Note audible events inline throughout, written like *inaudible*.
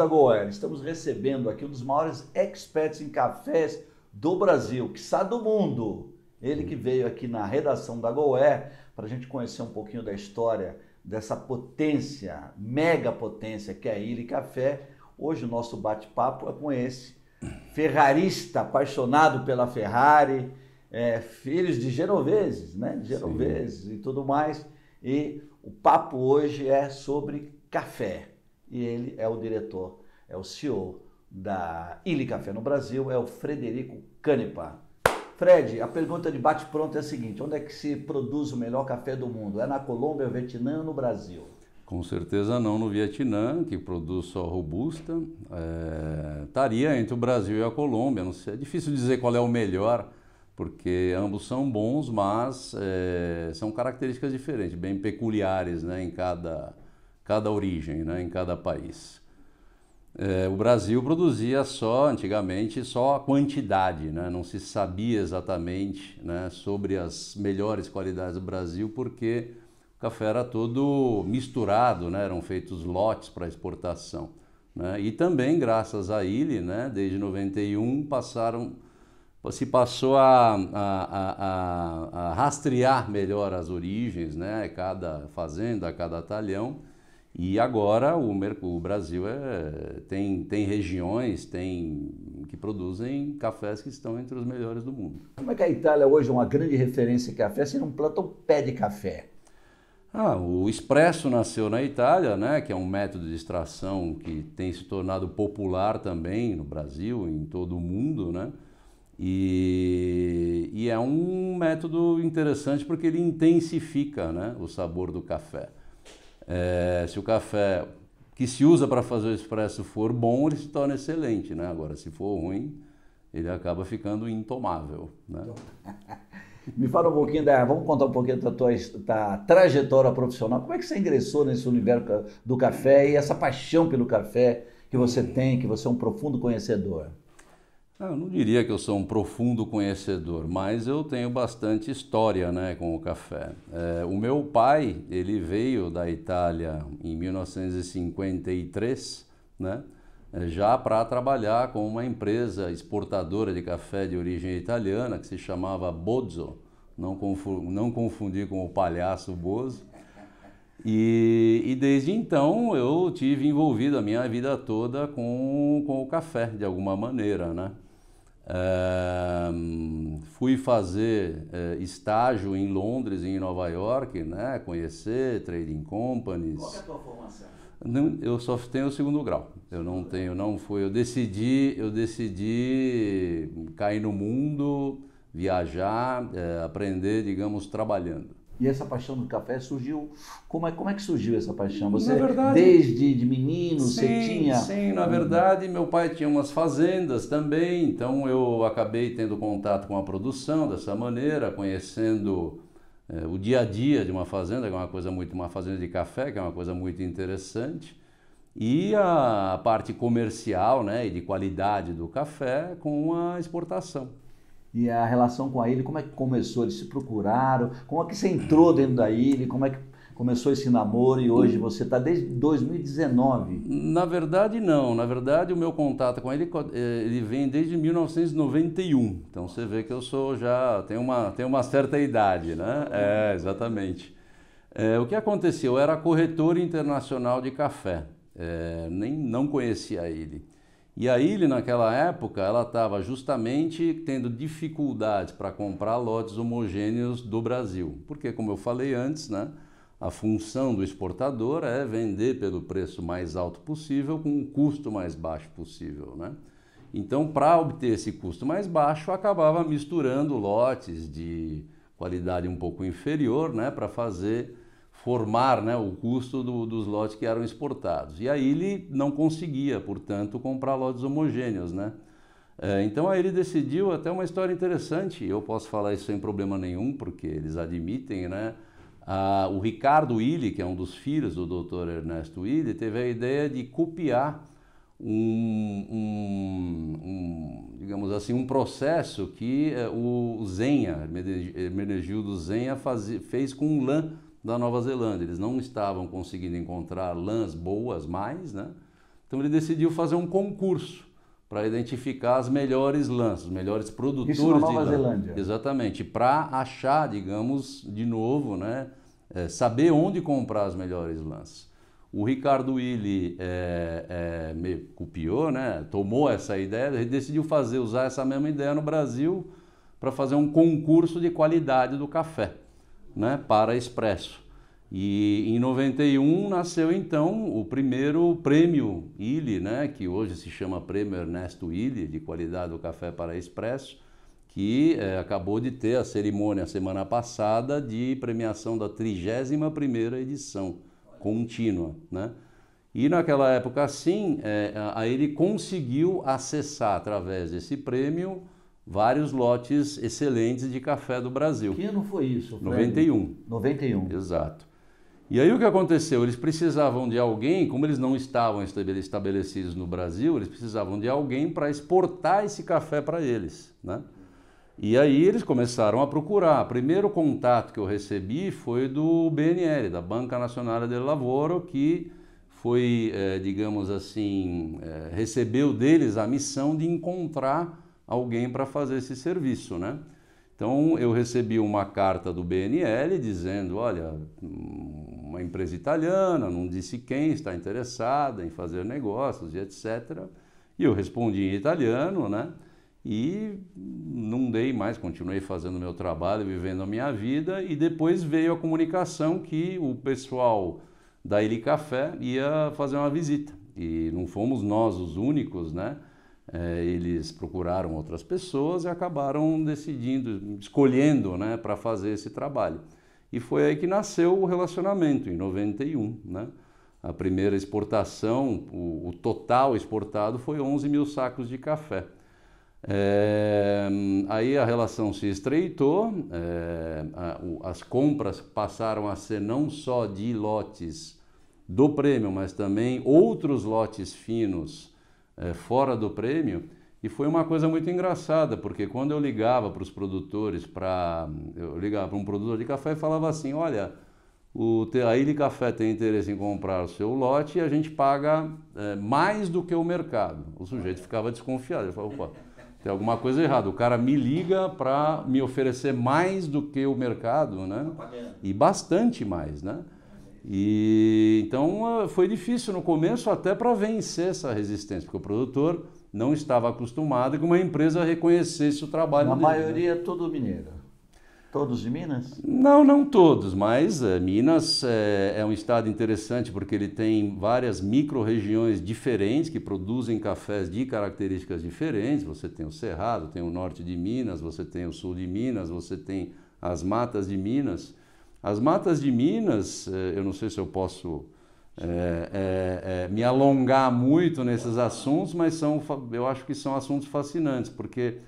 da Goela. Estamos recebendo aqui um dos maiores experts em cafés do Brasil, que sabe do mundo. Ele que veio aqui na redação da Goé para a gente conhecer um pouquinho da história dessa potência, mega potência que é a Ilha Café. Hoje o nosso bate-papo é com esse ferrarista apaixonado pela Ferrari, é, filhos de genoveses, né? De genoveses Sim. e tudo mais. E o papo hoje é sobre café e ele é o diretor, é o CEO da Ili Café no Brasil, é o Frederico Canepa. Fred, a pergunta de bate-pronto é a seguinte: onde é que se produz o melhor café do mundo? É na Colômbia, no Vietnã ou no Brasil? Com certeza não no Vietnã, que produz só robusta. É, estaria entre o Brasil e a Colômbia. Não sei, é difícil dizer qual é o melhor, porque ambos são bons, mas é, são características diferentes, bem peculiares né, em cada cada origem, né, em cada país. É, o Brasil produzia só, antigamente, só a quantidade, né? não se sabia exatamente né, sobre as melhores qualidades do Brasil, porque o café era todo misturado, né? eram feitos lotes para exportação. Né? E também, graças a ele, né, desde 91, passaram, se passou a, a, a, a rastrear melhor as origens, né? cada fazenda, cada talhão, e agora o, o Brasil é, tem, tem regiões tem, que produzem cafés que estão entre os melhores do mundo. Como é que a Itália hoje é uma grande referência em café se não planta um pé de café? Ah, o espresso nasceu na Itália, né, que é um método de extração que tem se tornado popular também no Brasil, em todo o mundo, né? E, e é um método interessante porque ele intensifica né, o sabor do café. É, se o café que se usa para fazer o expresso for bom, ele se torna excelente, né? Agora, se for ruim, ele acaba ficando intomável, né? *laughs* Me fala um pouquinho da, vamos contar um pouquinho da tua da trajetória profissional. Como é que você ingressou nesse universo do café e essa paixão pelo café que você tem, que você é um profundo conhecedor? Ah, eu não diria que eu sou um profundo conhecedor, mas eu tenho bastante história né, com o café. É, o meu pai, ele veio da Itália em 1953, né, é, já para trabalhar com uma empresa exportadora de café de origem italiana, que se chamava Bozzo, não, confu não confundir com o palhaço Bozo. E, e, desde então eu tive envolvido a minha vida toda com, com o café, de alguma maneira, né? fui fazer uh, estágio em Londres e em Nova York, né? conhecer trading companies. Qual é a tua formação? Não, eu só tenho o segundo grau. Eu não tenho, não foi. Eu decidi, eu decidi cair no mundo, viajar, uh, aprender, digamos, trabalhando. E essa paixão do café surgiu. Como é, como é que surgiu essa paixão? Você, verdade, desde de menino, sim, você tinha. Sim, na verdade, meu pai tinha umas fazendas também, então eu acabei tendo contato com a produção dessa maneira, conhecendo é, o dia a dia de uma fazenda, que é uma coisa muito. Uma fazenda de café, que é uma coisa muito interessante. E a parte comercial né, e de qualidade do café com a exportação. E a relação com a ilha, como é que começou? Eles se procuraram? Como é que você entrou dentro da ilha? Como é que começou esse namoro e hoje hum. você está desde 2019? Na verdade, não. Na verdade, o meu contato com ele, eh, ele vem desde 1991. Então você vê que eu sou já. tenho uma, tenho uma certa idade, né? É, exatamente. É, o que aconteceu? Eu era corretor internacional de café. É, nem não conhecia ele. E a Ilha, naquela época, ela estava justamente tendo dificuldades para comprar lotes homogêneos do Brasil. Porque, como eu falei antes, né, a função do exportador é vender pelo preço mais alto possível, com o custo mais baixo possível. Né? Então, para obter esse custo mais baixo, acabava misturando lotes de qualidade um pouco inferior né, para fazer formar né, o custo do, dos lotes que eram exportados. E aí ele não conseguia, portanto, comprar lotes homogêneos. Né? É, então aí ele decidiu até uma história interessante, eu posso falar isso sem problema nenhum, porque eles admitem, né? Ah, o Ricardo Willi, que é um dos filhos do Dr. Ernesto Willi, teve a ideia de copiar um, um, um digamos assim, um processo que é, o Zenha, Hermenegildo Zenha, faz, fez com lã da Nova Zelândia. Eles não estavam conseguindo encontrar lãs boas mais, né? Então ele decidiu fazer um concurso para identificar as melhores lãs, os melhores produtores Isso na Nova de lã. Zelândia. Exatamente, para achar, digamos, de novo, né, é, saber onde comprar as melhores lãs. O Ricardo Willi é, é, me copiou, né, tomou essa ideia e decidiu fazer usar essa mesma ideia no Brasil para fazer um concurso de qualidade do café né, para Expresso. E em 91 nasceu então o primeiro prêmio Illy, né, que hoje se chama Prêmio Ernesto Illy, de qualidade do café para Expresso, que é, acabou de ter a cerimônia semana passada de premiação da 31ª edição contínua, né? E naquela época, sim, é, ele conseguiu acessar através desse prêmio vários lotes excelentes de café do Brasil. Que ano foi isso? Fred? 91. 91. Exato. E aí o que aconteceu? Eles precisavam de alguém, como eles não estavam estabelecidos no Brasil, eles precisavam de alguém para exportar esse café para eles, né? E aí eles começaram a procurar. O primeiro contato que eu recebi foi do BNL, da Banca Nacional de Lavoro, que foi, é, digamos assim, é, recebeu deles a missão de encontrar alguém para fazer esse serviço, né? Então eu recebi uma carta do BNL dizendo, olha, uma empresa italiana, não disse quem está interessada em fazer negócios e etc. E eu respondi em italiano, né? E não dei mais, continuei fazendo meu trabalho, vivendo a minha vida e depois veio a comunicação que o pessoal da Ele Café ia fazer uma visita. E não fomos nós os únicos, né? É, eles procuraram outras pessoas e acabaram decidindo, escolhendo né, para fazer esse trabalho. E foi aí que nasceu o relacionamento, em 91. Né? A primeira exportação, o, o total exportado foi 11 mil sacos de café. É, aí a relação se estreitou, é, a, o, as compras passaram a ser não só de lotes do prêmio, mas também outros lotes finos é, fora do prêmio. E foi uma coisa muito engraçada, porque quando eu ligava para os produtores, para eu ligava para um produtor de café e falava assim: olha, o, a Ilha Café tem interesse em comprar o seu lote e a gente paga é, mais do que o mercado. O sujeito ficava desconfiado. Ele falava: opa, tem alguma coisa errada. O cara me liga para me oferecer mais do que o mercado, né? E bastante mais, né? E então ah, foi difícil no começo até para vencer essa resistência, porque o produtor não estava acostumado que uma empresa reconhecesse o trabalho. A né? maioria né? todo mineiro. Todos de Minas? Não, não todos, mas é, Minas é, é, um estado interessante porque ele tem várias micro-regiões diferentes que produzem cafés de características diferentes. Você tem o Cerrado, tem o norte de Minas, você tem o sul de Minas, você tem as matas de Minas. As matas de Minas, eh, eu não sei se eu posso é, é, é, me alongar muito nesses assuntos, mas são, eu acho que são assuntos fascinantes, porque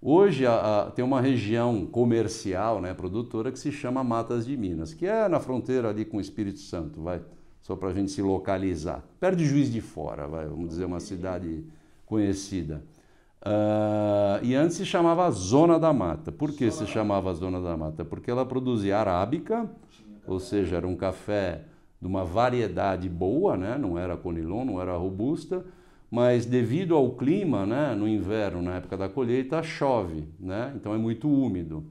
hoje a, a, tem uma região comercial, né, produtora, que se chama Matas de Minas, que é na fronteira ali com o Espírito Santo, vai, só para a gente se localizar. Perto de Juiz de Fora, vai, vamos dizer, uma cidade conhecida. Uh, e antes se chamava Zona da Mata. Por que Zona se chamava Zona da Mata? Porque ela produzia arábica, ou seja, era um café de uma variedade boa, né? não era conilon, não era robusta, mas devido ao clima, né? no inverno, na época da colheita, chove, né? então é muito úmido.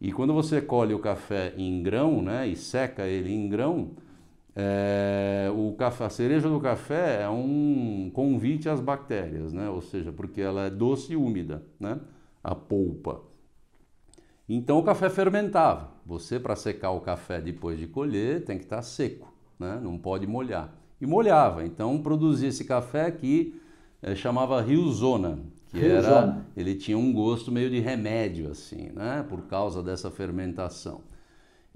E quando você colhe o café em grão né? e seca ele em grão, é, o café, a cereja do café é um convite às bactérias, né? ou seja, porque ela é doce e úmida, né? a polpa. Então o café é fermentava. Você, para secar o café depois de colher, tem que estar tá seco, né? não pode molhar. E molhava, então produzia esse café que é, chamava Riozona, que era, ele tinha um gosto meio de remédio, assim, né? por causa dessa fermentação.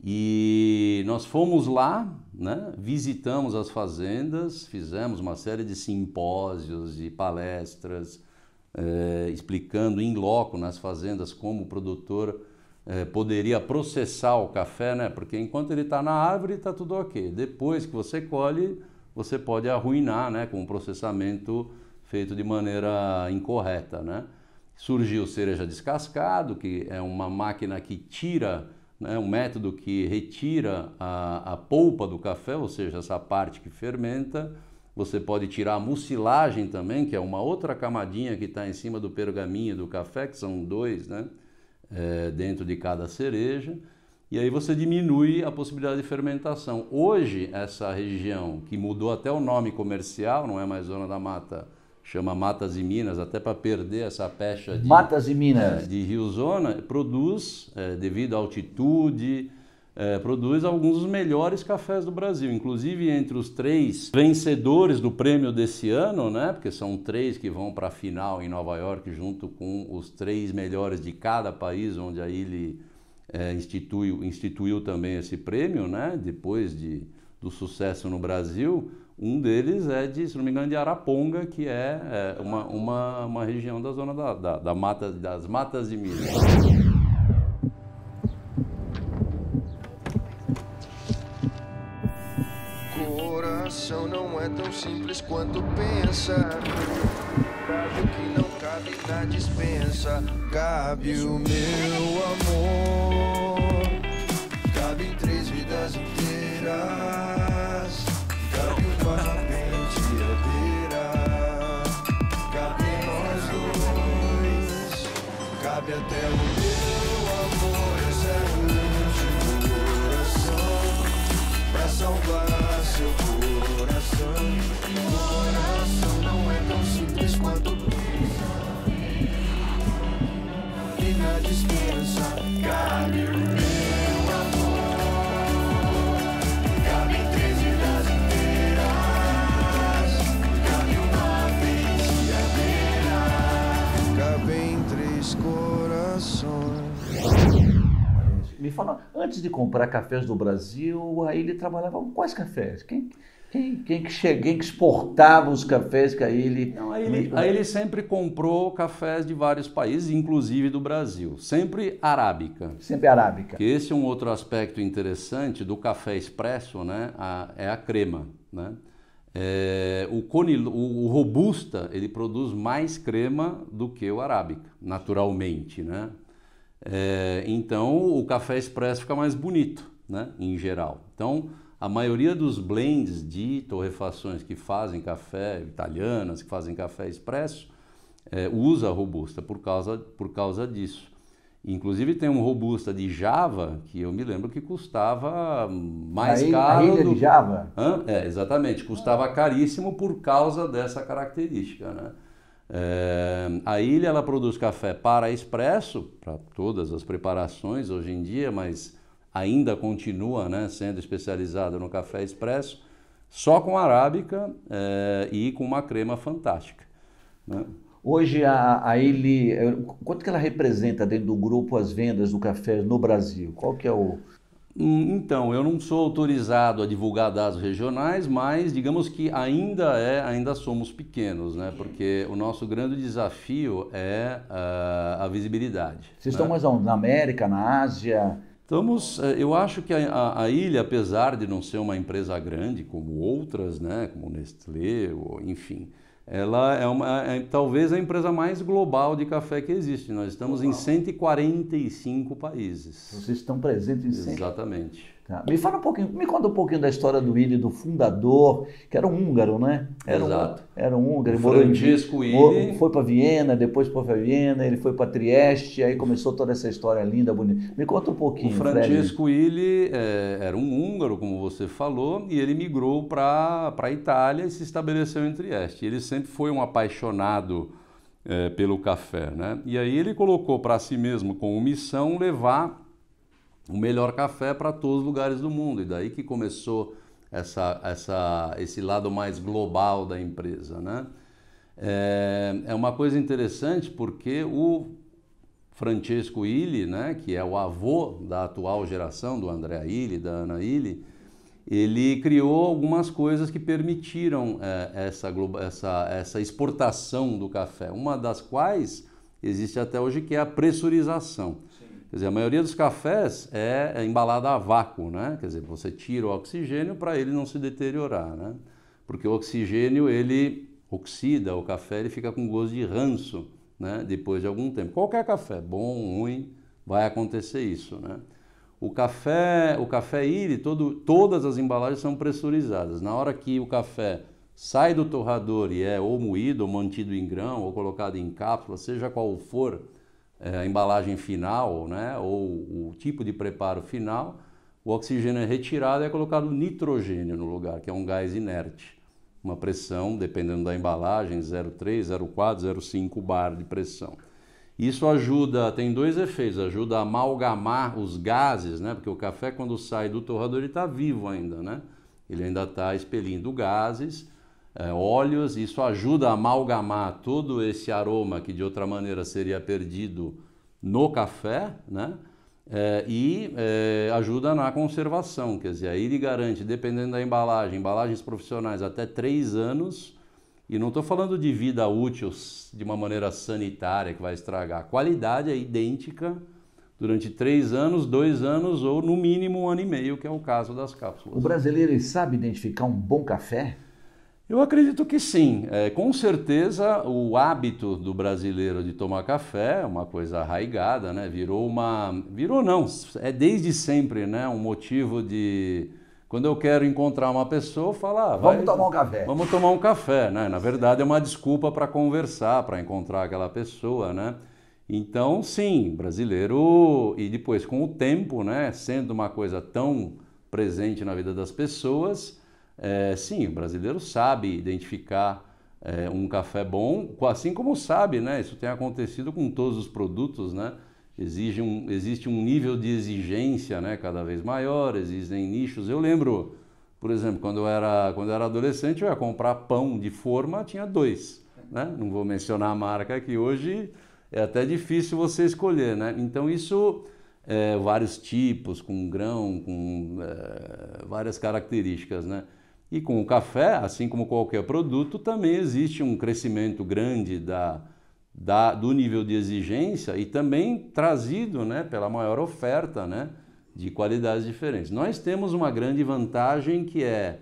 E nós fomos lá né? visitamos as fazendas, fizemos uma série de simpósios e palestras é, explicando em loco nas fazendas como o produtor é, poderia processar o café, né? porque enquanto ele está na árvore está tudo ok. Depois que você colhe, você pode arruinar né? com o processamento feito de maneira incorreta. Né? Surgiu o cereja descascado, que é uma máquina que tira né, um método que retira a, a polpa do café, ou seja, essa parte que fermenta. Você pode tirar a mucilagem também, que é uma outra camadinha que está em cima do pergaminho do café, que são dois né, é, dentro de cada cereja. E aí você diminui a possibilidade de fermentação. Hoje, essa região, que mudou até o nome comercial, não é mais Zona da Mata chama Matas e Minas, até para perder essa pecha de, Matas e Minas. É, de riozona, produz, é, devido à altitude, é, produz alguns dos melhores cafés do Brasil. Inclusive, entre os três vencedores do prêmio desse ano, né, porque são três que vão para a final em Nova York, junto com os três melhores de cada país, onde aí ele é, instituiu, instituiu também esse prêmio, né, depois de, do sucesso no Brasil, um deles é de, se não me engano, de Araponga, que é, é uma, uma, uma, região da zona da, da, da mata, das matas de milho. Coração não é tão simples quanto pensa. Cabe o que não cabe na dispensa. Cabe o meu amor. Cabe três vidas inteiras. salvar. me fala, antes de comprar cafés do Brasil, aí ele trabalhava com quais cafés? Quem, quem, quem, que, chega, quem que exportava os cafés que aí ele... Não, aí ele, aí ele sempre comprou cafés de vários países, inclusive do Brasil. Sempre arábica. Sempre arábica. Que esse é um outro aspecto interessante do café expresso, né? A, é a crema, né? É, o, conil, o, o, robusta ele produz mais crema do que o arábica, naturalmente, né? É, então o café expresso fica mais bonito, né? Em geral. Então a maioria dos blends de torrefações que fazem café, italianas que fazem café expresso, é, usa robusta por causa, por causa disso. Inclusive tem um robusta de Java que eu me lembro que custava mais a caro. A ilha do... de Java? Hã? É, exatamente, custava caríssimo por causa dessa característica, né? É, a ilha ela produz café para expresso, para todas as preparações hoje em dia, mas ainda continua né, sendo especializada no café expresso, só com arábica é, e com uma crema fantástica. Né? Hoje a, a eh, quanto que ela representa dentro do grupo as vendas do café no Brasil? Qual que é o Hum, então, eu não sou autorizado a divulgar dados regionais, mas digamos que ainda é, ainda somos pequenos, né? Porque o nosso grande desafio é uh, a visibilidade. Vocês né? estão mais onde? Na América, na Ásia? Estamos, eh, eu acho que a, a, a, ilha, apesar de não ser uma empresa grande como outras, né, como Nestlé, ou, enfim, ela é, uma, é, é, talvez a empresa mais global de café que existe. Nós estamos global. em 145 países. Vocês estão presentes em 100? Exatamente. Tá. Me fala um pouquinho, me conta um pouquinho da história do Willi, do fundador, que era um húngaro, né? Era Exato. Um, era um húngaro. Francisco morou em, foi para Viena, depois foi para Viena, ele foi para Trieste, aí começou toda essa história linda, bonita. Me conta um pouquinho, O Francisco Fred. é, era um húngaro, como você falou, e ele migrou para a Itália e se estabeleceu em Trieste. Ele sempre foi um apaixonado é, pelo café, né? E aí ele colocou para si mesmo como missão levar o melhor café para todos os lugares do mundo. E daí que começou essa, essa, esse lado mais global da empresa. Né? É, é uma coisa interessante porque o Francesco Illy, né, que é o avô da atual geração, do André Illy, da Ana Illy, ele criou algumas coisas que permitiram é, essa, essa, essa exportação do café, uma das quais existe até hoje, que é a pressurização. Quer dizer, a maioria dos cafés é, é, embalada a vácuo, né? Quer dizer, você tira o oxigênio para ele não se deteriorar, né? Porque o oxigênio, ele oxida o café, ele fica com gosto de ranço, né? Depois de algum tempo. Qualquer café, bom, ruim, vai acontecer isso, né? O café, o café IRI, todo, todas as embalagens são pressurizadas. Na hora que o café sai do torrador e é ou moído, ou mantido em grão, ou colocado em cápsula, seja qual for, é, a embalagem final, né, ou o tipo de preparo final, o oxigênio é retirado e é colocado nitrogênio no lugar, que é um gás inerte. Uma pressão, dependendo da embalagem, 0,3, 0,4, 0,5 bar de pressão. Isso ajuda, tem dois efeitos, ajuda a amalgamar os gases, né? Porque o café quando sai do torrador ele está vivo ainda, né? Ele ainda está expelindo gases é, óleos, isso ajuda a amalgamar todo esse aroma que de outra maneira seria perdido no café, né? É, e é, ajuda na conservação, quer dizer, aí ele garante, dependendo da embalagem, embalagens profissionais até três anos, e não estou falando de vida útil de uma maneira sanitária que vai estragar, a qualidade é idêntica durante três anos, dois anos ou no mínimo um ano e meio, que é o caso das cápsulas. O brasileiro sabe identificar um bom café? Eu acredito que sim. É, com certeza o hábito do brasileiro de tomar café é uma coisa arraigada, né? Virou uma. Virou não, é desde sempre, né? Um motivo de. Quando eu quero encontrar uma pessoa, falar. Ah, vamos tomar um café. Vamos tomar um café, né? Na verdade é uma desculpa para conversar, para encontrar aquela pessoa, né? Então, sim, brasileiro. E depois, com o tempo, né? Sendo uma coisa tão presente na vida das pessoas é, sim, o brasileiro sabe identificar é, um café bom, assim como sabe, né? Isso tem acontecido com todos os produtos, né? Exige um, existe um nível de exigência né? cada vez maior, existem nichos. Eu lembro, por exemplo, quando eu era, quando eu era adolescente, eu ia comprar pão de forma, tinha dois. Né? Não vou mencionar a marca aqui hoje, é até difícil você escolher, né? Então isso é, vários tipos, com grão, com é, várias características, né? E com o café, assim como qualquer produto, também existe um crescimento grande da, da, do nível de exigência e também trazido né, pela maior oferta né, de qualidades diferentes. Nós temos uma grande vantagem que é,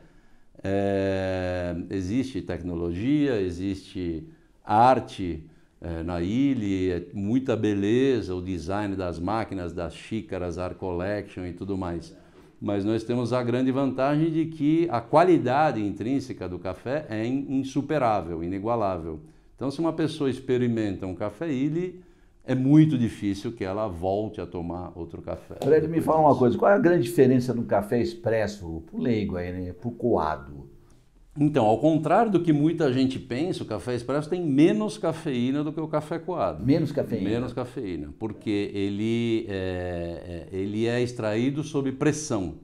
é existe tecnologia, existe arte é, na ilha, é muita beleza, o design das máquinas, das xícaras, Art Collection e tudo mais mas nós temos a grande vantagem de que a qualidade intrínseca do café é insuperável, inigualável. Então, se uma pessoa experimenta um café ele é muito difícil que ela volte a tomar outro café. Fred, me fala disso. uma coisa, qual é a grande diferença no café expresso, pro leigo aí, né, pro coado? Então, ao contrário do que muita gente pensa, o café expresso tem menos cafeína do que o café coado. Menos cafeína? Menos cafeína, porque ele é, é ele é extraído sob pressão,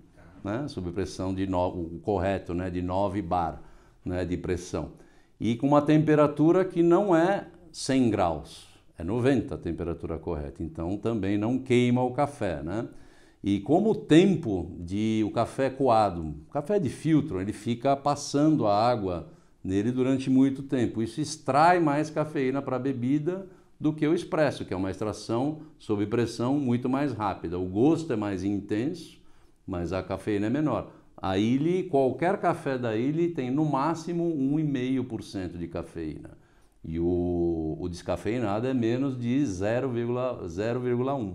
né? sob pressão de no, o correto, né? de 9 bar né? de pressão. E com uma temperatura que não é 100 graus, é 90 a temperatura correta. Então, também não queima o café, né? E como o tempo de o café é coado, o café de filtro, ele fica passando a água nele durante muito tempo. Isso extrai mais cafeína para a bebida do que o expresso, que é uma extração sob pressão muito mais rápida. O gosto é mais intenso, mas a cafeína é menor. A qualquer café da ilha tem no máximo 1,5% de cafeína. E o, o descafeinado é menos de 0,1%.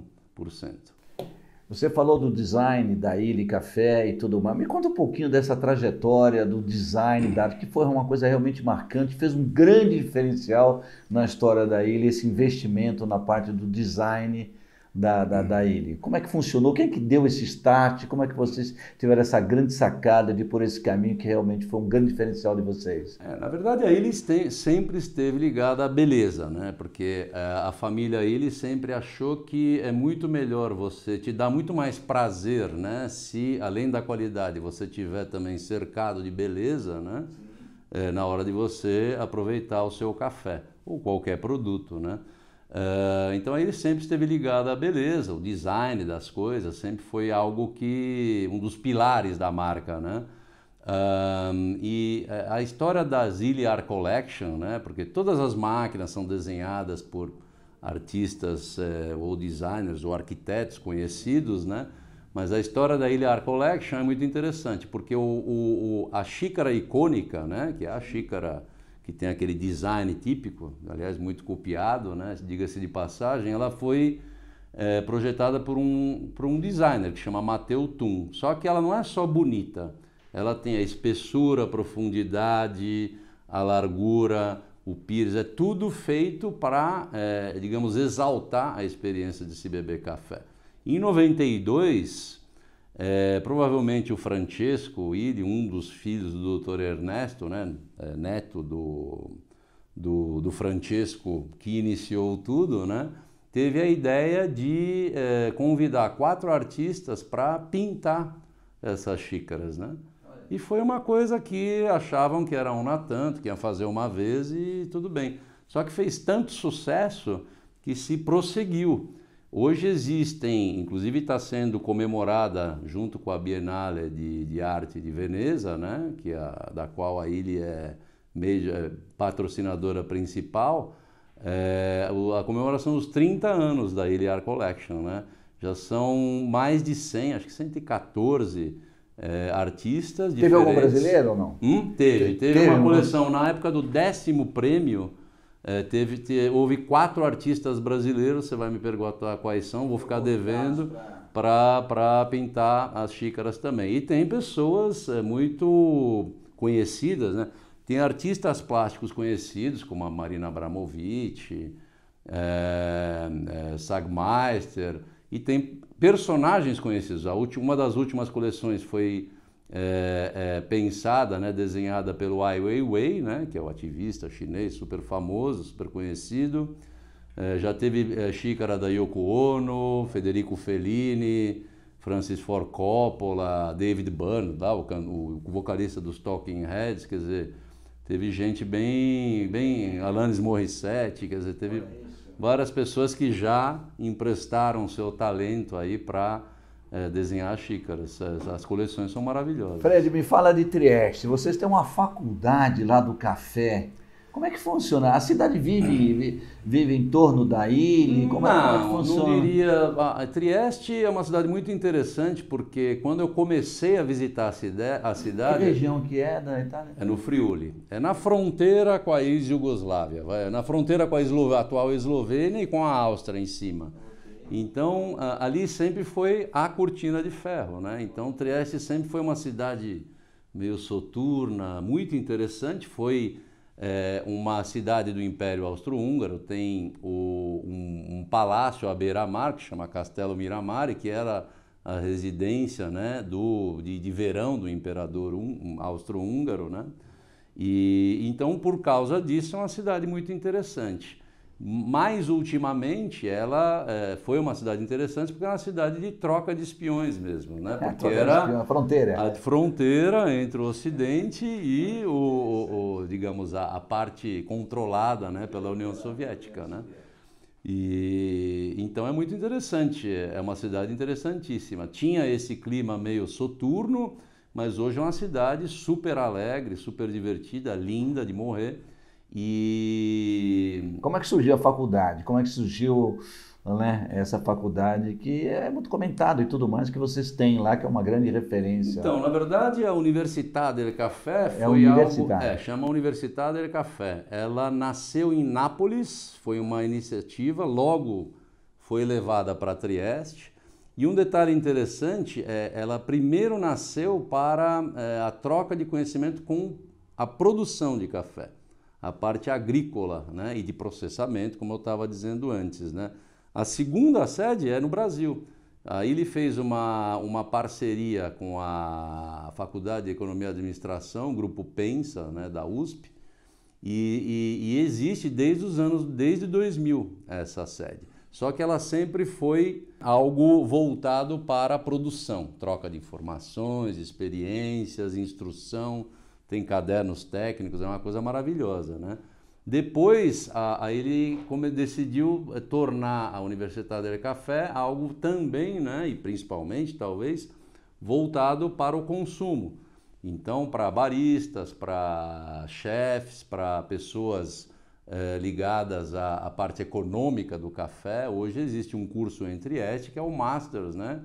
Você falou do design da Ilha Café e tudo mais. Me conta um pouquinho dessa trajetória do design da que foi uma coisa realmente marcante, fez um grande diferencial na história da Ilha, esse investimento na parte do design da, da, hum. da ilha. Como é que funcionou? Quem é que deu esse start? Como é que vocês tiveram essa grande sacada de por esse caminho que realmente foi um grande diferencial de vocês? É, na verdade, a Ilha sempre esteve ligada à beleza, né? Porque é, a família ele sempre achou que é muito melhor você, te dá muito mais prazer, né? Se, além da qualidade, você tiver também cercado de beleza, né? É, na hora de você aproveitar o seu café ou qualquer produto, né? Ah, então ele sempre esteve ligado à beleza, o design das coisas sempre foi algo que um dos pilares da marca, né? Uh, e a história da Zilliar Collection, né? Porque todas as máquinas são desenhadas por artistas eh, ou designers ou arquitetos conhecidos, né? Mas a história da Ilhar Collection é muito interessante, porque o, o, o, a xícara icônica, né, que é a xícara que tem aquele design típico, aliás, muito copiado, né? diga-se de passagem, ela foi é, projetada por um, por um designer que chama Mateu Tum. Só que ela não é só bonita, ela tem a espessura, a profundidade, a largura, o pires, é tudo feito para, é, digamos, exaltar a experiência de se beber café. Em 92, é, provavelmente o Francesco Idi, um dos filhos do Dr. Ernesto, né, é, neto do, do, do, Francesco que iniciou tudo, né, teve a ideia de é, convidar quatro artistas para pintar essas xícaras. Né? E foi uma coisa que achavam que era um tanto, que ia fazer uma vez e tudo bem. Só que fez tanto sucesso que se prosseguiu. Hoje existem, inclusive está sendo comemorada junto com a Biennale de, de Arte de Veneza, né, que é a, da qual a ilha é, é patrocinadora principal, é, a comemoração dos 30 anos da Ilha Art Collection. Né? Já são mais de 100, acho que 114 é, eh, artistas. Teve diferentes. algum brasileiro ou não? Hum, teve, teve, teve, uma coleção na época do décimo prêmio é, teve, te, houve quatro artistas brasileiros, você vai me perguntar quais são, vou ficar devendo né? para pintar as xícaras também. E tem pessoas é, muito conhecidas, né? Tem artistas plásticos conhecidos, como a Marina Abramovic, é, é, Sagmeister, e tem personagens conhecidos. A última, uma das últimas coleções foi é, é, pensada, né, desenhada pelo Ai Weiwei, né, que é o ativista chinês super famoso, super conhecido. É, já teve xícara é, da Yoko Ono, Federico Fellini, Francis Ford Coppola, David Byrne, tá, o, o, vocalista dos Talking Heads, quer dizer, teve gente bem, bem Alanis Morissette, quer dizer, teve várias pessoas que já emprestaram seu talento aí para é, desenhar xícaras. As, as, coleções são maravilhosas. Fred, me fala de Trieste. Vocês têm uma faculdade lá do café. Como é que funciona? A cidade vive, vive em torno da ilha? Como, não, é, que funciona? Não diria. A Trieste é uma cidade muito interessante porque quando eu comecei a visitar a, cida, a cidade. Que região que é da Itália? É no Friuli. É na fronteira com a ex-Jugoslávia, é na fronteira com a, Eslo... a atual Eslovênia e com a Áustria em cima. Então, ali sempre foi a cortina de ferro, né? Então, Trieste sempre foi uma cidade meio soturna, muito interessante. Foi é, uma cidade do Império Austro-Húngaro, tem o, um, um, palácio à beira-mar que chama Castelo Miramare, que era a residência né, do, de, de verão do imperador um, austro-húngaro, né? E então, por causa disso, é uma cidade muito interessante. Mas ultimamente ela é, foi uma cidade interessante porque é uma cidade de troca de espiões mesmo, né? É, porque é, era espião, a fronteira. A fronteira entre o Ocidente e o, o, o digamos a, a, parte controlada, né, pela União Soviética, né? E então é muito interessante, é uma cidade interessantíssima. Tinha esse clima meio soturno, mas hoje é uma cidade super alegre, super divertida, linda de morrer. E como é que surgiu a faculdade? Como é que surgiu né, essa faculdade que é muito comentado e tudo mais que vocês têm lá, que é uma grande referência? Então, na verdade, a Universidade del Café é foi é universidade. algo... É, chama Universidade del Café. Ela nasceu em Nápoles, foi uma iniciativa, logo foi levada para Trieste. E um detalhe interessante é ela primeiro nasceu para é, a troca de conhecimento com a produção de café a parte agrícola né, e de processamento, como eu estava dizendo antes. Né. A segunda sede é no Brasil. Aí ele fez uma, uma parceria com a Faculdade de Economia e Administração, Grupo Pensa, né, da USP, e, e, e, existe desde os anos, desde 2000 essa sede. Só que ela sempre foi algo voltado para a produção, troca de informações, experiências, instrução, tem cadernos técnicos, é uma coisa maravilhosa, né? Depois, a, a ele como decidiu eh, tornar a Universidade de Café algo também, né, e principalmente, talvez, voltado para o consumo. Então, para baristas, para chefes, para pessoas eh, ligadas à, à, parte econômica do café, hoje existe um curso entre ética, que é o Masters, né?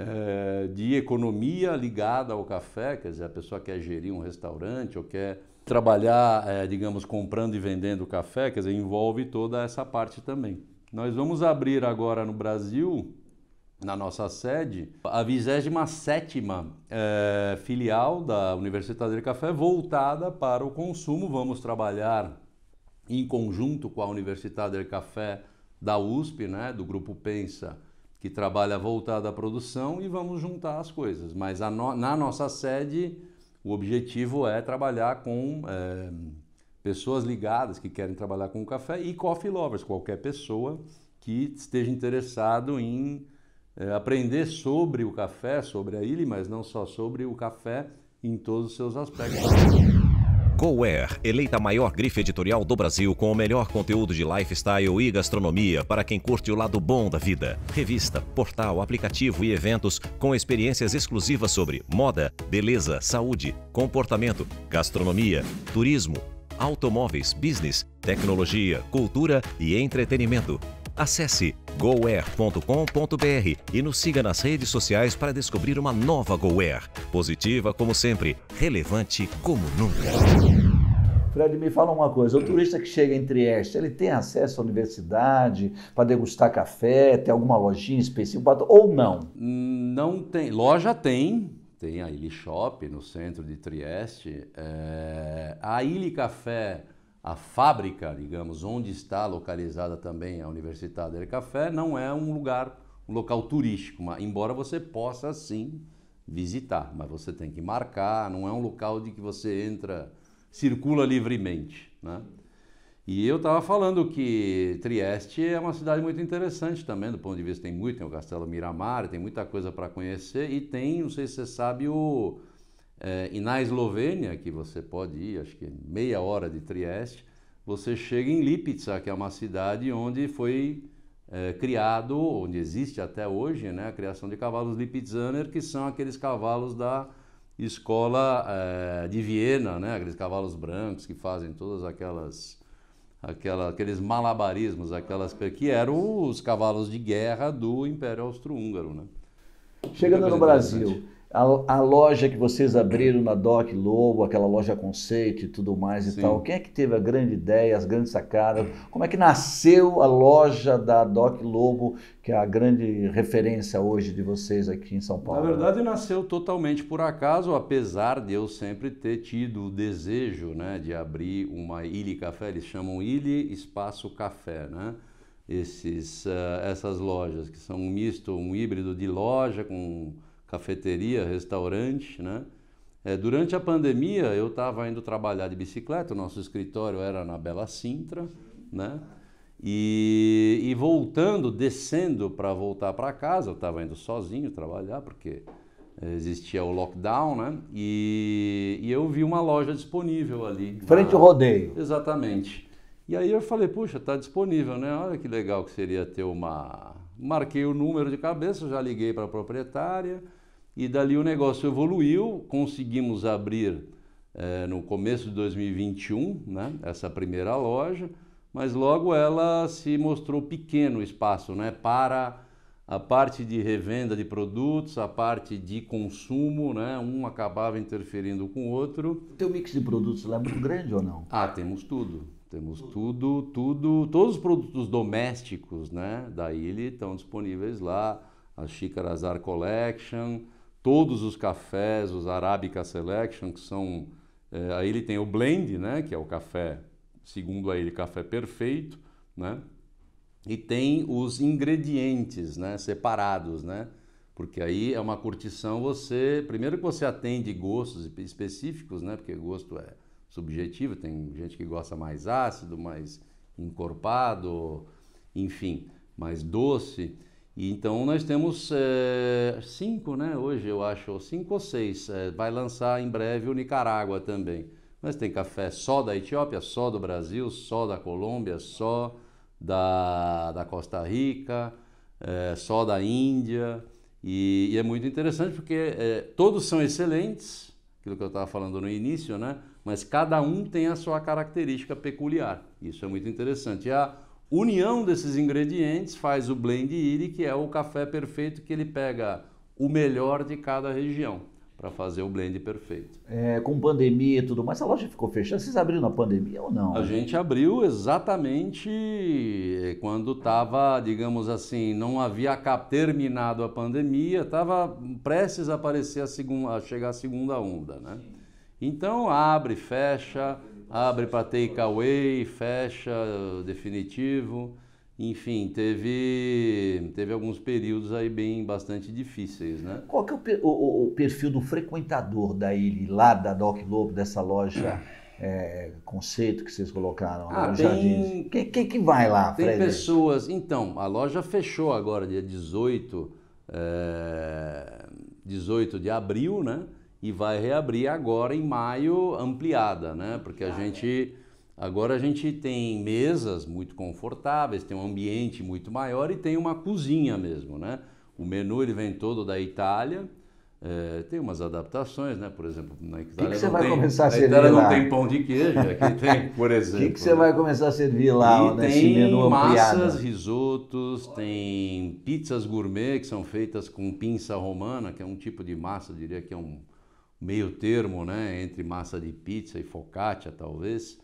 Eh, de economia ligada ao café, quer dizer, a pessoa quer gerir um restaurante ou quer trabalhar, é, digamos, comprando e vendendo café, quer dizer, envolve toda essa parte também. Nós vamos abrir agora no Brasil, na nossa sede, a 27 é, eh, filial da Universidade de Café voltada para o consumo. Vamos trabalhar em conjunto com a Universidade de Café da USP, né, do Grupo Pensa, que trabalha voltada à produção e vamos juntar as coisas. Mas no, na nossa sede, o objetivo é trabalhar com é, pessoas ligadas que querem trabalhar com café e coffee lovers, qualquer pessoa que esteja interessado em é, aprender sobre o café, sobre a ilha, mas não só sobre o café em todos os seus aspectos. GoWare, eleita a maior grife editorial do Brasil com o melhor conteúdo de lifestyle e gastronomia para quem curte o lado bom da vida. Revista, portal, aplicativo e eventos com experiências exclusivas sobre moda, beleza, saúde, comportamento, gastronomia, turismo, automóveis, business, tecnologia, cultura e entretenimento. Acesse goair.com.br e nos siga nas redes sociais para descobrir uma nova GoAir. Positiva como sempre, relevante como nunca. Fred, me fala uma coisa, o turista que chega em Trieste, ele tem acesso à universidade para degustar café, tem alguma lojinha específica ou não? Não tem, loja tem, tem a Illy Shop no centro de Trieste, é... a Illy Café a fábrica, digamos, onde está localizada também a Universidade del Café, não é um lugar, um local turístico, mas, embora você possa sim visitar, mas você tem que marcar, não é um local de que você entra, circula livremente, né? E eu estava falando que Trieste é uma cidade muito interessante também, do ponto de vista tem muito, tem o Castelo Miramar, tem muita coisa para conhecer e tem, não sei se você sabe, o é, e na Eslovênia, que você pode ir, acho que é meia hora de Trieste, você chega em Lipica, que é uma cidade onde foi é, criado, onde existe até hoje, né, a criação de cavalos Lipitzaner, que são aqueles cavalos da escola é, de Viena, né, aqueles cavalos brancos que fazem todas aquelas, aquela, aqueles malabarismos, aquelas que eram os cavalos de guerra do Império Austro-Húngaro, né. Chegando no Brasil, a, a, loja que vocês abriram na Doc Lobo, aquela loja conceito e tudo mais e Sim. tal, quem é que teve a grande ideia, as grandes sacadas? Como é que nasceu a loja da Doc Lobo, que é a grande referência hoje de vocês aqui em São Paulo? Na verdade, nasceu totalmente por acaso, apesar de eu sempre ter tido o desejo né, de abrir uma Ilha Café, eles chamam Ilha Espaço Café, né? Esses, uh, essas lojas que são um misto, um híbrido de loja com cafeteria, restaurante, né? É, durante a pandemia, eu estava indo trabalhar de bicicleta, o nosso escritório era na Bela Sintra, né? E, e voltando, descendo para voltar para casa, eu estava indo sozinho trabalhar, porque existia o lockdown, né? E, e eu vi uma loja disponível ali. Frente ao rodeio. Exatamente. E aí eu falei, puxa, está disponível, né? Olha que legal que seria ter uma. Marquei o número de cabeça, já liguei para a proprietária e dali o negócio evoluiu, conseguimos abrir é, no começo de 2021 né, essa primeira loja, mas logo ela se mostrou pequeno espaço né, para a parte de revenda de produtos, a parte de consumo, né? Um acabava interferindo com o outro. O teu mix de produtos lá é muito grande ou não? Ah, temos tudo. Temos tudo, tudo, todos os produtos domésticos, né, da Ilha estão disponíveis lá, as xícaras Art Collection, todos os cafés, os Arabica Selection, que são. É, aí ele tem o blend, né, que é o café, segundo a ele, café perfeito, né? E tem os ingredientes, né, separados, né? Porque aí é uma curtição você, primeiro que você atende gostos específicos, né? Porque gosto é subjetivo, tem gente que gosta mais ácido, mais encorpado, enfim, mais doce. E então nós temos é, cinco, né? Hoje eu acho cinco ou seis. É, vai lançar em breve o Nicarágua também. Mas tem café só da Etiópia, só do Brasil, só da Colômbia, só da, da Costa Rica, é, só da Índia. E, e, é muito interessante porque todos são excelentes, aquilo que eu estava falando no início, né? Mas cada um tem a sua característica peculiar. Isso é muito interessante. E a, União desses ingredientes faz o blend IRI, que é o café perfeito que ele pega o melhor de cada região para fazer o blend perfeito. É, com pandemia e tudo mais, a loja ficou fechada. Vocês abriram na pandemia ou não? A gente abriu exatamente eh, quando estava, digamos assim, não havia terminado a pandemia, estava prestes a aparecer a segunda, a chegar a segunda onda, né? Então abre, fecha, abre para takeaway, fecha definitivo. Enfim, teve, teve alguns períodos aí bem bastante difíceis, né? Qual que é o, o, o perfil do frequentador da ilha, lá da Doc Lobo, dessa loja é, *coughs* conceito que vocês colocaram né, ah, nos tem... Quem, que vai lá, Tem Fred? pessoas... Então, a loja fechou agora, dia 18, é, 18 de abril, né? e vai reabrir agora em maio ampliada, né? Porque a gente agora a gente tem mesas muito confortáveis, tem um ambiente muito maior e tem uma cozinha mesmo, né? O menu ele vem todo da Itália. É, tem umas adaptações, né? Por exemplo, na Itália, que que você não, vai tem, começar a servir Itália lá? não tem pão de queijo, aqui *laughs* tem, por exemplo. O que, que, você vai né? começar a servir lá? E tem menu massas, ampliado. risotos, tem pizzas gourmet que são feitas com pinça romana, que é um tipo de massa, diria que é um, meio termo, né, entre massa de pizza e focaccia, talvez,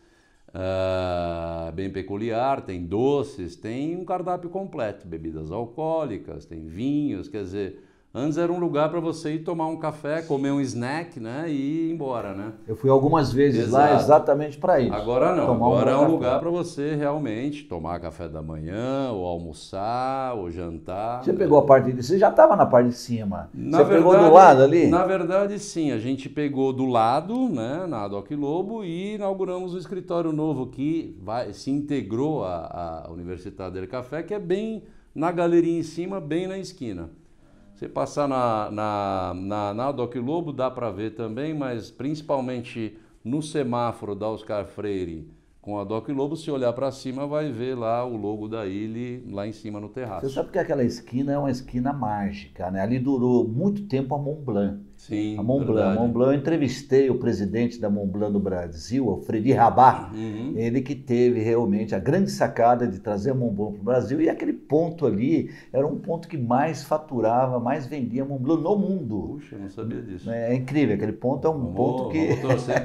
uh, bem peculiar, tem doces, tem um cardápio completo, bebidas alcoólicas, tem vinhos, quer dizer, Antes era um lugar para você ir tomar um café, comer um snack, né, e ir embora, né? Eu fui algumas vezes Exato. lá exatamente para isso. Agora não. Agora é um é um lugar para você realmente tomar café da manhã, ou almoçar, ou jantar. Você pegou a parte de você já estava na parte de cima. Na você verdade, pegou do lado ali? Na verdade, sim. A gente pegou do lado, né, na Doc Lobo e inauguramos um escritório novo que vai, se integrou à, à Universidade del Café, que é bem na galeria em cima, bem na esquina. Você passar na, na, na, na Doc Lobo dá para ver também, mas principalmente no semáforo da Oscar Freire com a Doc Lobo, se olhar para cima vai ver lá o logo da ilha lá em cima no terraço. Você sabe que aquela esquina é uma esquina mágica, né? Ali durou muito tempo a Mont Blanc. Sim, a Montblanc. A Montblanc, eu entrevistei o presidente da Montblanc do Brasil, Alfredi Rabat, uhum. ele que teve realmente a grande sacada de trazer a Montblanc para o Brasil e aquele ponto ali era um ponto que mais faturava, mais vendia a Montblanc no mundo. Puxa, eu não sabia disso. É, é incrível, aquele ponto é um vamos, ponto que... Vamos torcer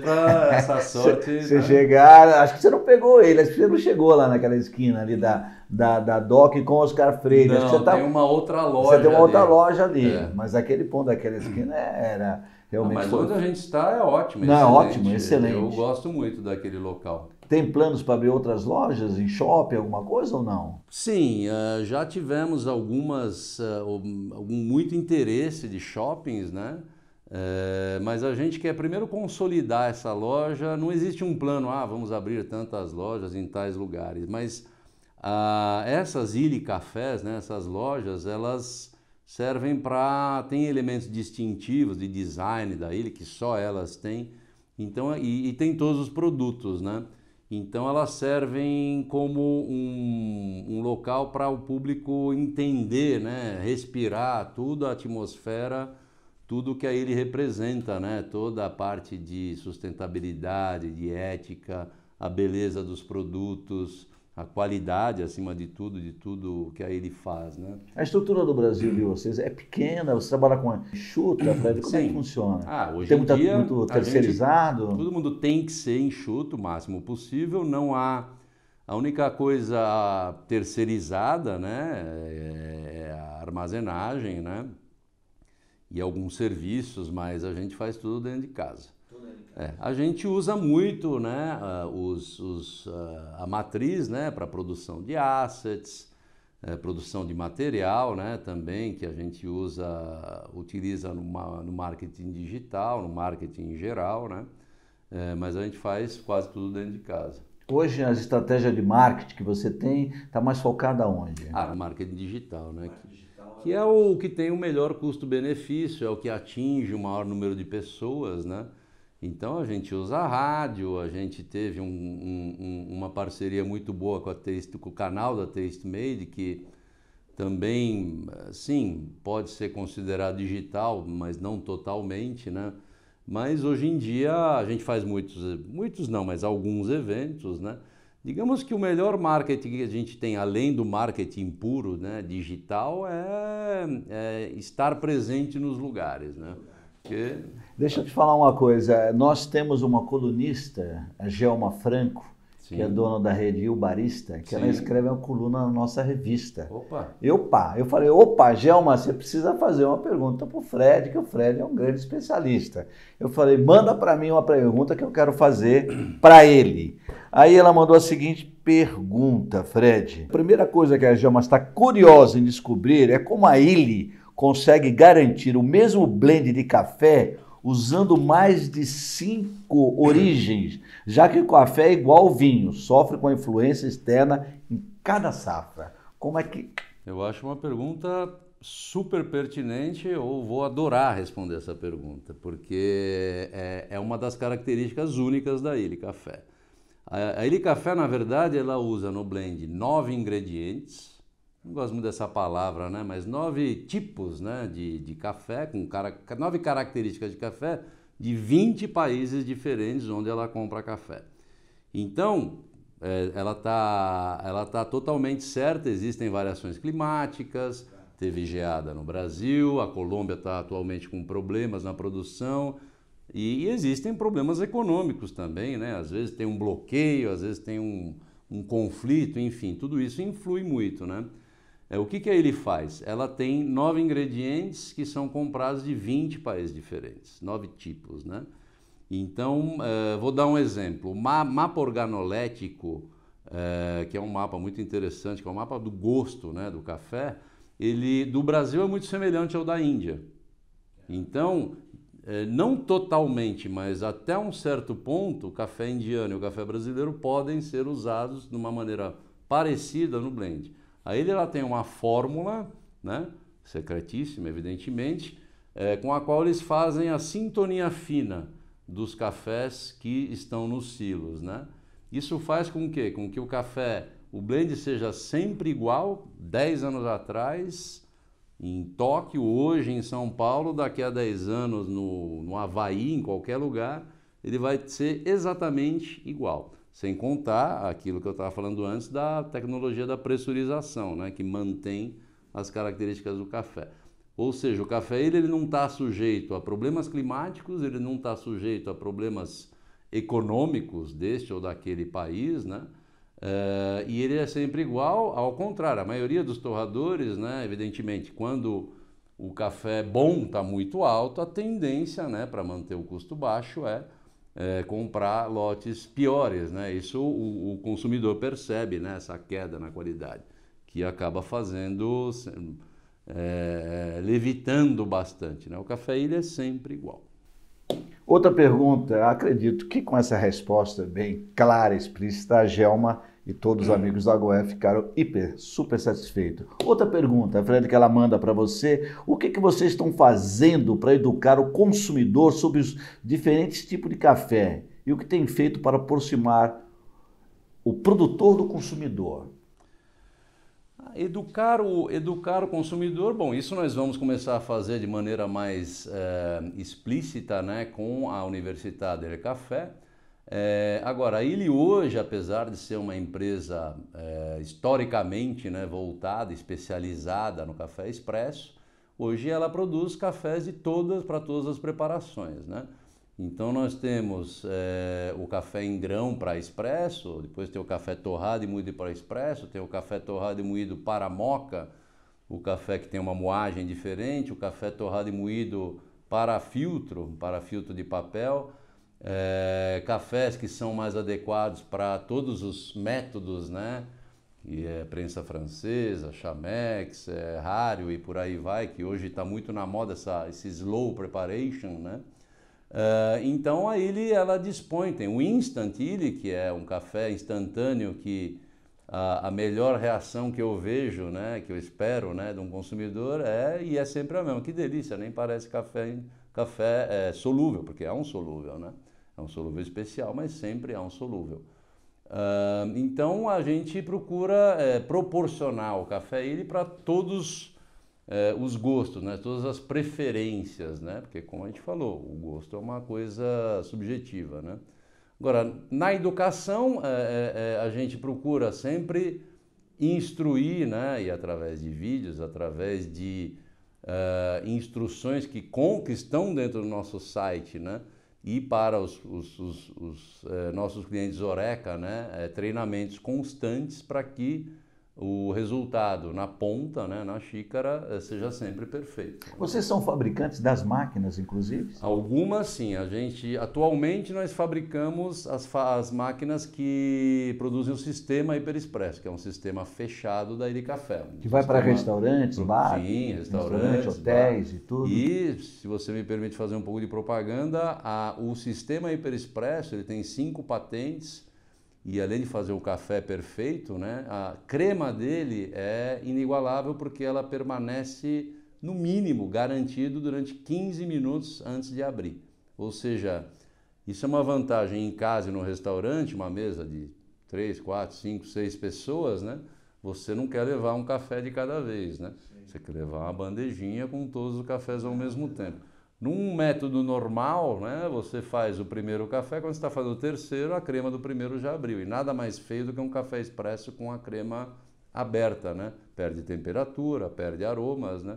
para *laughs* essa sorte. Você né? chegar, acho que você não pegou ele, acho que você não chegou lá naquela esquina ali da da, da DOC com Oscar Freire. Não, você tá- tem tá, uma outra loja. Você tem uma outra loja ali. É. Mas aquele ponto daquela esquina é, era realmente. Não, mas onde a gente está é ótimo. Não, é excelente. é ótimo, excelente. Eu gosto muito daquele local. Tem planos para abrir outras lojas em shopping, alguma coisa ou não? Sim, ah, já tivemos algumas, ah, algum muito interesse de shoppings, né? É, mas a gente quer primeiro consolidar essa loja. Não existe um plano, ah, vamos abrir tantas lojas em tais lugares, mas ah, essas Illy Cafés, né, essas lojas, elas servem para. tem elementos distintivos de design da ilha que só elas têm. Então, e, e tem todos os produtos, né? Então elas servem como um, um local para o público entender, né? respirar tudo a atmosfera, tudo que a ele representa, né? toda a parte de sustentabilidade, de ética, a beleza dos produtos, a qualidade, acima de tudo, de tudo que aí ele faz. Né? A estrutura do Brasil de vocês é pequena, você trabalha com enxuta, Fred, como Sim. é que funciona? Ah, hoje tem muita, dia, muito terceirizado? Gente, todo mundo tem que ser enxuto o máximo possível, não há... A única coisa terceirizada né, é, é a armazenagem né, e alguns serviços, mas a gente faz tudo dentro de casa. É, a gente usa muito né, ah, os, os, ah, a matriz né, para produção de assets, é, produção de material né, também, que a gente usa, utiliza numa, no marketing digital, no marketing em geral, né, é, mas a gente faz quase tudo dentro de casa. Hoje a estratégia de marketing que você tem está mais focada onde? Ah, no marketing digital, né? Marketing digital é que é o que tem o melhor custo-benefício, é o que atinge o maior número de pessoas, né? Então a gente usa a rádio, a gente teve um, um, uma parceria muito boa com, a Taste, com o canal da Taste Made, que também, sim, pode ser considerado digital, mas não totalmente, né? Mas hoje em dia a gente faz muitos, muitos não, mas alguns eventos, né? Digamos que o melhor marketing que a gente tem, além do marketing puro, né, digital, é, é estar presente nos lugares, né? Porque Deixa eu te falar uma coisa. Nós temos uma colunista, a Gelma Franco, Sim. que é dona da rede O Barista, que Sim. ela escreve uma coluna na nossa revista. Opa! Eu, pá, eu falei, opa, Gelma, você precisa fazer uma pergunta para o Fred, que o Fred é um grande especialista. Eu falei, manda para mim uma pergunta que eu quero fazer para ele. Aí ela mandou a seguinte pergunta, Fred. A primeira coisa que a Gelma está curiosa em descobrir é como a Illy consegue garantir o mesmo blend de café usando mais de cinco origens, já que o café é igual ao vinho, sofre com a influência externa em cada safra. Como é que. Eu acho uma pergunta super pertinente, ou vou adorar responder essa pergunta, porque é, é uma das características únicas da Ilha Café. A, a Ilha Café, na verdade, ela usa no blend nove ingredientes não gosto muito dessa palavra, né? Mas nove tipos né? de, de café, com cara, nove características de café de 20 países diferentes onde ela compra café. Então, é, ela está ela tá totalmente certa, existem variações climáticas, teve geada no Brasil, a Colômbia está atualmente com problemas na produção e, e, existem problemas econômicos também, né? Às vezes tem um bloqueio, às vezes tem um, um conflito, enfim, tudo isso influi muito, né? É, o que, que a ele faz? Ela tem nove ingredientes que são comprados de 20 países diferentes, nove tipos, né? Então, uh, vou dar um exemplo. O ma mapa organolético, uh, que é um mapa muito interessante, que é um mapa do gosto né, do café, ele do Brasil é muito semelhante ao da Índia. Então, uh, não totalmente, mas até um certo ponto, o café indiano e o café brasileiro podem ser usados de uma maneira parecida no blend. Aí ele ela tem uma fórmula, né, secretíssima, evidentemente, é, com a qual eles fazem a sintonia fina dos cafés que estão nos silos. Né? Isso faz com que, com que o café, o blend seja sempre igual, 10 anos atrás, em Tóquio, hoje em São Paulo, daqui a 10 anos no, no Havaí, em qualquer lugar, ele vai ser exatamente igual. Sem contar aquilo que eu estava falando antes da tecnologia da pressurização, né, que mantém as características do café. Ou seja, o café ele, ele não está sujeito a problemas climáticos, ele não está sujeito a problemas econômicos deste ou daquele país, né? Uh, e ele é sempre igual, ao contrário, a maioria dos torradores, né, evidentemente, quando o café bom está muito alto, a tendência né, para manter o custo baixo é é, comprar lotes piores. Né? Isso o, o, consumidor percebe, né? essa queda na qualidade, que acaba fazendo, é, é, levitando bastante. Né? O café ilha é sempre igual. Outra pergunta, acredito que com essa resposta bem clara, explícita, a Gelma e todos os hum. amigos da Goé ficaram hiper, super satisfeitos. Outra pergunta, Fred, que ela manda para você: o que, que vocês estão fazendo para educar o consumidor sobre os diferentes tipos de café e o que tem feito para aproximar o produtor do consumidor? Educar o, educar o consumidor, bom, isso nós vamos começar a fazer de maneira mais é, explícita né, com a Universidade Café. É, agora, a Ili hoje, apesar de ser uma empresa é, historicamente né, voltada, especializada no café expresso, hoje ela produz cafés de todas para todas as preparações. Né? Então nós temos é, o café em grão para expresso, depois tem o café torrado e moído para expresso, tem o café torrado e moído para moca, o café que tem uma moagem diferente, o café torrado e moído para filtro, para filtro de papel é, cafés que são mais adequados para todos os métodos, né? E é prensa francesa, chamex, é, rário e por aí vai, que hoje está muito na moda essa, esse slow preparation, né? Uh, então a ele, ela dispõe, tem o Instant Illy, que é um café instantâneo que a, a, melhor reação que eu vejo, né, que eu espero né, de um consumidor é, e é sempre a mesma, que delícia, nem parece café, café é, solúvel, porque é um solúvel, né? É um solúvel especial, mas sempre é um solúvel. Uh, então a gente procura é, proporcionar o café ele para todos é, os gostos, né? todas as preferências, né? porque como a gente falou, o gosto é uma coisa subjetiva. Né? Agora, na educação é, é, é a gente procura sempre instruir, né? e através de vídeos, através de é, instruções que, com, que estão dentro do nosso site, né? e para os, os, os, os eh, nossos clientes Oreca, né, eh, treinamentos constantes para que o resultado na ponta, né, na xícara, eh, seja sempre perfeito. Vocês são fabricantes das máquinas, inclusive? Algumas sim. A gente atualmente nós fabricamos as, as máquinas que produzem o sistema Hiperexpress, que é um sistema fechado da Iri Café. Um que vai para restaurantes, bares, sim, restaurantes, hotéis bar. e tudo. E se você me permite fazer um pouco de propaganda, a, o sistema Hiperexpress ele tem cinco patentes e além de fazer o café perfeito, né, a crema dele é inigualável porque ela permanece no mínimo garantido durante 15 minutos antes de abrir. Ou seja, isso é uma vantagem em casa e no restaurante, uma mesa de 3, 4, 5, 6 pessoas, né? Você não quer levar um café de cada vez, né? Sim. Você quer levar uma bandejinha com todos os cafés ao mesmo é. tempo. Num método normal, né, você faz o primeiro café, quando você está fazendo o terceiro, a crema do primeiro já abriu. E nada mais feio do que um café expresso com a crema aberta, né? Perde temperatura, perde aromas, né?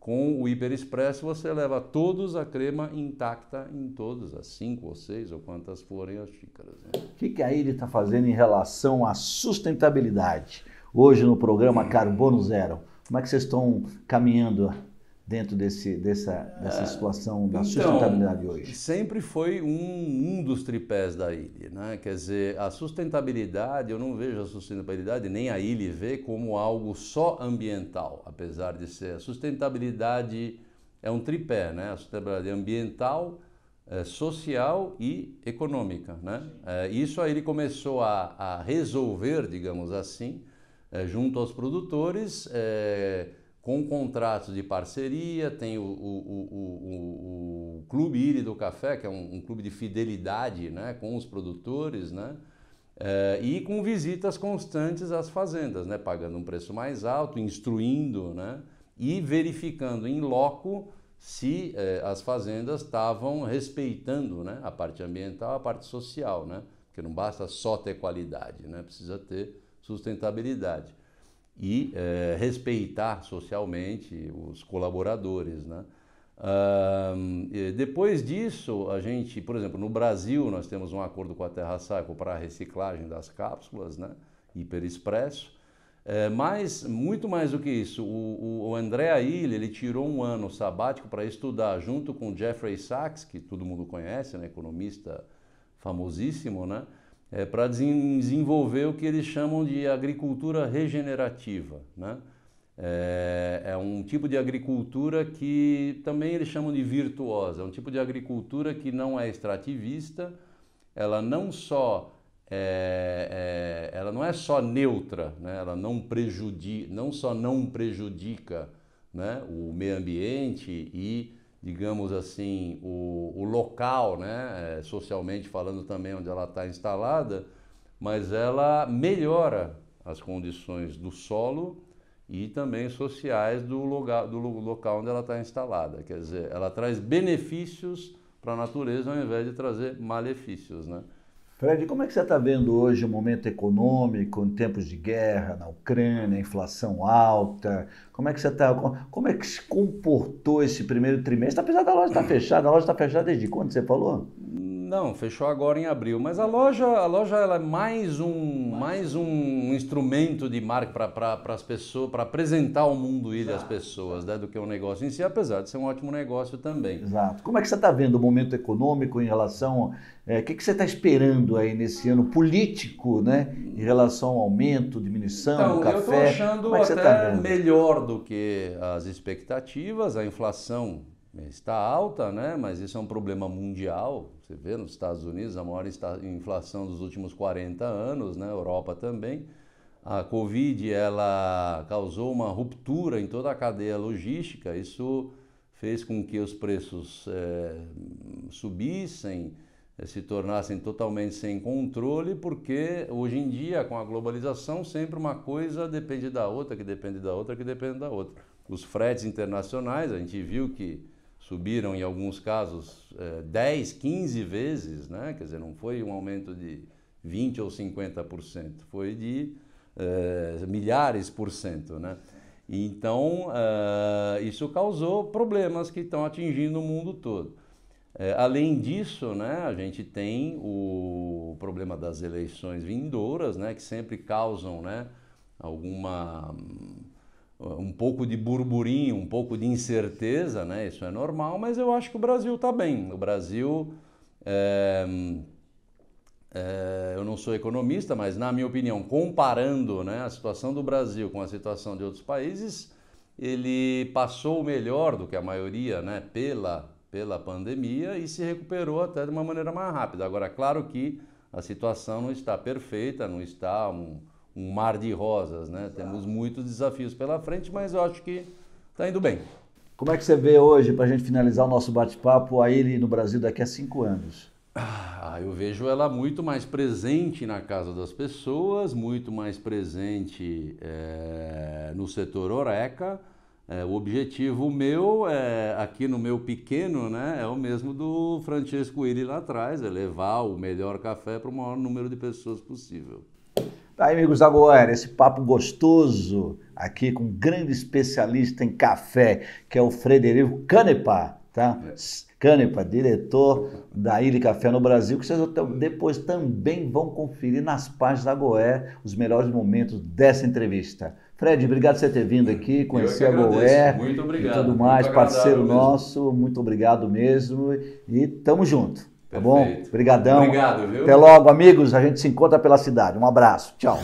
Com o hiper expresso você leva todos a crema intacta em todos, as cinco ou seis ou quantas forem as xícaras. Né? O que, que a ele está fazendo em relação à sustentabilidade? Hoje no programa hum. Carbono Zero, como é que vocês estão caminhando dentro desse, dessa, dessa ah, situação da então, sustentabilidade hoje? Sempre foi um, um dos tripés da ilha. Né? Quer dizer, a sustentabilidade, eu não vejo a sustentabilidade, nem a ilha vê como algo só ambiental, apesar de ser. A sustentabilidade é um tripé, né? a sustentabilidade ambiental, é, social e econômica. Né? É, isso aí ele começou a, a resolver, digamos assim, é, junto aos produtores com contratos de parceria, tem o, o, o, o, Clube Iri do Café, que é um, um, clube de fidelidade né, com os produtores, né, eh, e com visitas constantes às fazendas, né, pagando um preço mais alto, instruindo né, e verificando em loco se eh, as fazendas estavam respeitando né, a parte ambiental, a parte social, né, porque não basta só ter qualidade, né, precisa ter sustentabilidade e é, respeitar socialmente os colaboradores, né? depois disso, a gente, por exemplo, no Brasil nós temos um acordo com a Terra Saco para a reciclagem das cápsulas, né? Hiperexpresso. É, mas, muito mais do que isso, o, o André Ailha, ele tirou um ano sabático para estudar junto com Jeffrey Sachs, que todo mundo conhece, né? economista famosíssimo, né? é, para desenvolver o que eles chamam de agricultura regenerativa. Né? É, é, um tipo de agricultura que também eles chamam de virtuosa, é um tipo de agricultura que não é extrativista, ela não só é, é ela não é só neutra, né? ela não prejudica, não só não prejudica né? o meio ambiente e digamos assim, o, o local, né, é, socialmente falando também, onde ela está instalada, mas ela melhora as condições do solo e também sociais do, lugar, do local onde ela está instalada. Quer dizer, ela traz benefícios para a natureza ao invés de trazer malefícios, né? Fred, como é que você está vendo hoje o momento econômico, em tempos de guerra na Ucrânia, inflação alta? Como é que você está? Como é que se comportou esse primeiro trimestre? Apesar da loja estar tá fechada, a loja está fechada desde quando você falou? Não, fechou agora em abril. Mas a loja, a loja ela é mais um, mais, mais um instrumento de marca para as pessoas, para apresentar ao mundo e às as pessoas, né, do que um negócio em si, apesar de ser um ótimo negócio também. Exato. Como é que você está vendo o momento econômico em relação. Eh, o é, que, que você está esperando aí nesse ano político, né? Em relação ao aumento, diminuição, então, café? É eu estou achando é até tá melhor do que as expectativas, a inflação está alta, né? mas isso é um problema mundial. Você vê nos Estados Unidos a maior inflação dos últimos 40 anos, né? Europa também. A Covid ela causou uma ruptura em toda a cadeia logística. Isso fez com que os preços é, subissem, eh, se tornassem totalmente sem controle, porque hoje em dia, com a globalização, sempre uma coisa depende da outra, que depende da outra, que depende da outra. Os fretes internacionais, a gente viu que subiram em alguns casos eh, 10, 15 vezes, né? quer dizer, não foi um aumento de 20 ou 50%, foi de eh, milhares por cento. Né? Então, eh, isso causou problemas que estão atingindo o mundo todo. Eh, além disso, né, a gente tem o problema das eleições vindouras, né, que sempre causam né, alguma hum, ah, um pouco de burburinho, um pouco de incerteza, né? Isso é normal, mas eu acho que o Brasil está bem. O Brasil, é, é, eu não sou economista, mas na minha opinião, comparando né, a situação do Brasil com a situação de outros países, ele passou melhor do que a maioria, né? Pela pela pandemia e se recuperou até de uma maneira mais rápida. Agora, claro que a situação não está perfeita, não está um um mar de rosas, né? Exato. Temos muitos desafios pela frente, mas eu acho que está indo bem. Como é que você vê hoje, para a gente finalizar o nosso bate-papo, a ele no Brasil daqui a cinco anos? Ah, eu vejo ela muito mais presente na casa das pessoas, muito mais presente é, no setor Oreca. É, o objetivo meu, é, aqui no meu pequeno, né, é o mesmo do Francesco Willi lá atrás, é levar o melhor café para o maior número de pessoas possível. Tá, amigos, agora esse papo gostoso aqui com um grande especialista em café, que é o Frederico Canepa, tá? É. Canepa, diretor da Ilha Café no Brasil, que vocês depois também vão conferir nas páginas da Goé os melhores momentos dessa entrevista. Fred, obrigado por você ter vindo aqui, conhecer a Goé muito obrigado, e tudo mais, parceiro mesmo. nosso, muito obrigado mesmo e tamo junto. Tá bom? Obrigadão. Obrigado, viu? Até logo, amigos. A gente se encontra pela cidade. Um abraço. Tchau.